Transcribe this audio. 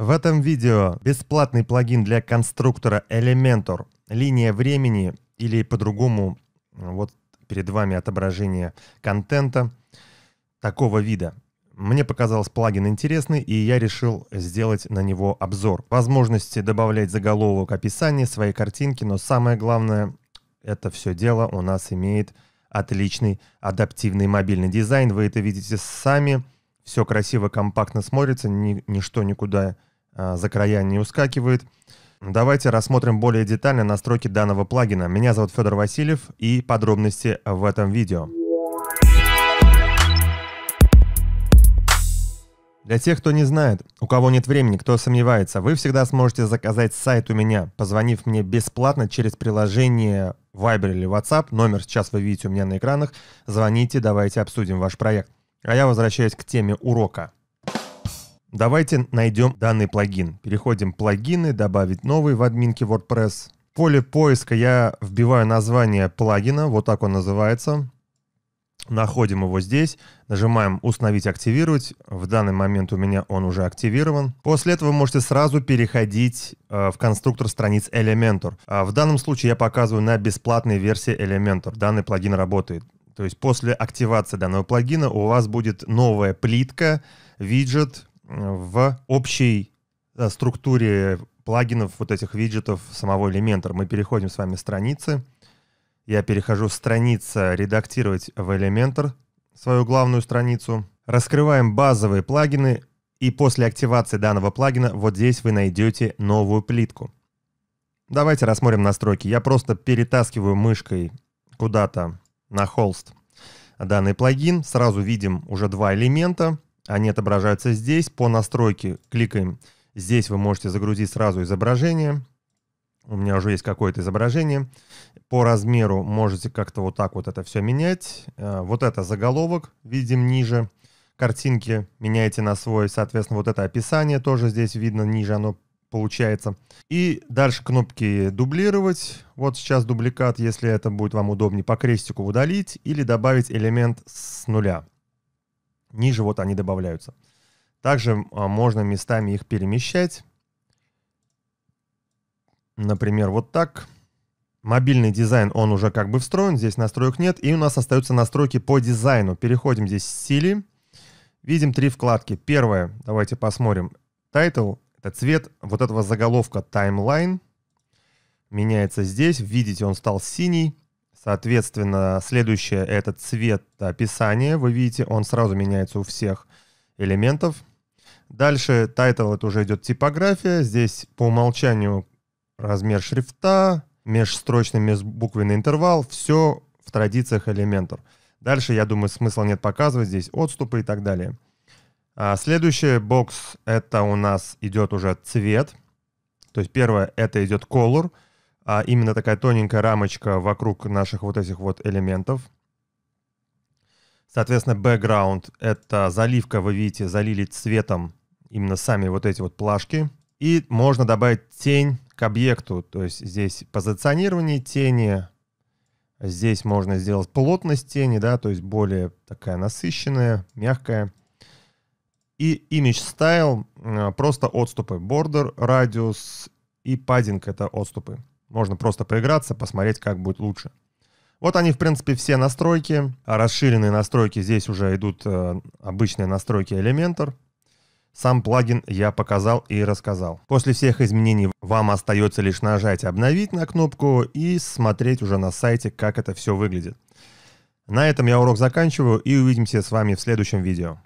В этом видео бесплатный плагин для конструктора Elementor, линия времени или по-другому, вот перед вами отображение контента такого вида. Мне показался плагин интересный, и я решил сделать на него обзор. Возможности добавлять заголовок, описание, своей картинки, но самое главное, это все дело у нас имеет отличный адаптивный мобильный дизайн. Вы это видите сами, все красиво, компактно смотрится, ни, ничто никуда Э, за края не ускакивает. Давайте рассмотрим более детально настройки данного плагина. Меня зовут Федор Васильев и подробности в этом видео. Для тех, кто не знает, у кого нет времени, кто сомневается, вы всегда сможете заказать сайт у меня, позвонив мне бесплатно через приложение Viber или WhatsApp. Номер сейчас вы видите у меня на экранах. Звоните, давайте обсудим ваш проект. А я возвращаюсь к теме урока. Давайте найдем данный плагин. Переходим в плагины, добавить новый в админке WordPress. В поле поиска я вбиваю название плагина, вот так он называется. Находим его здесь, нажимаем «Установить, активировать». В данный момент у меня он уже активирован. После этого вы можете сразу переходить э, в конструктор страниц Elementor. А в данном случае я показываю на бесплатной версии Elementor. Данный плагин работает. То есть после активации данного плагина у вас будет новая плитка, виджет, Э, в общей э, структуре плагинов, вот этих виджетов самого Elementor. Мы переходим с вами страницы. Я перехожу страница «Редактировать в Elementor» свою главную страницу. Раскрываем базовые плагины, и после активации данного плагина вот здесь вы найдете новую плитку. Давайте рассмотрим настройки. Я просто перетаскиваю мышкой куда-то на холст данный плагин. Сразу видим уже два элемента — они отображаются здесь. По настройке кликаем. Здесь вы можете загрузить сразу изображение. У меня уже есть какое-то изображение. По размеру можете как-то вот так вот это все менять. Э, вот это заголовок, видим ниже. Картинки меняете на свой. Соответственно, вот это описание тоже здесь видно ниже, оно получается. И дальше кнопки «Дублировать». Вот сейчас дубликат, если это будет вам удобнее, по крестику удалить или добавить элемент с нуля ниже вот они добавляются. Также а, можно местами их перемещать. Например, вот так. Мобильный дизайн, он уже как бы встроен, здесь настроек нет. И у нас остаются настройки по дизайну. Переходим здесь в стили. Видим три вкладки. Первая, давайте посмотрим. Title, это цвет вот этого заголовка Timeline. Меняется здесь. Видите, он стал синий. Соответственно, следующее — это цвет описания. Вы видите, он сразу меняется у всех элементов. Дальше тайтл — это уже идет типография. Здесь по умолчанию размер шрифта, межстрочный, межбуквенный интервал. Все в традициях элементов. Дальше, я думаю, смысла нет показывать. Здесь отступы и так далее. А следующий бокс — это у нас идет уже цвет. То есть первое — это идет color — а именно такая тоненькая рамочка вокруг наших вот этих вот элементов. Соответственно, background это заливка, вы видите, залили цветом именно сами вот эти вот плашки. И можно добавить тень к объекту, то есть здесь позиционирование тени, здесь можно сделать плотность тени, да, то есть более такая насыщенная, мягкая. И image style э, — просто отступы, border, radius и padding — это отступы. Можно просто поиграться, посмотреть, как будет лучше. Вот они, в принципе, все настройки. расширенные настройки здесь уже идут э, обычные настройки Elementor. Сам плагин я показал и рассказал. После всех изменений вам остается лишь нажать «Обновить» на кнопку и смотреть уже на сайте, как это все выглядит. На этом я урок заканчиваю и увидимся с вами в следующем видео.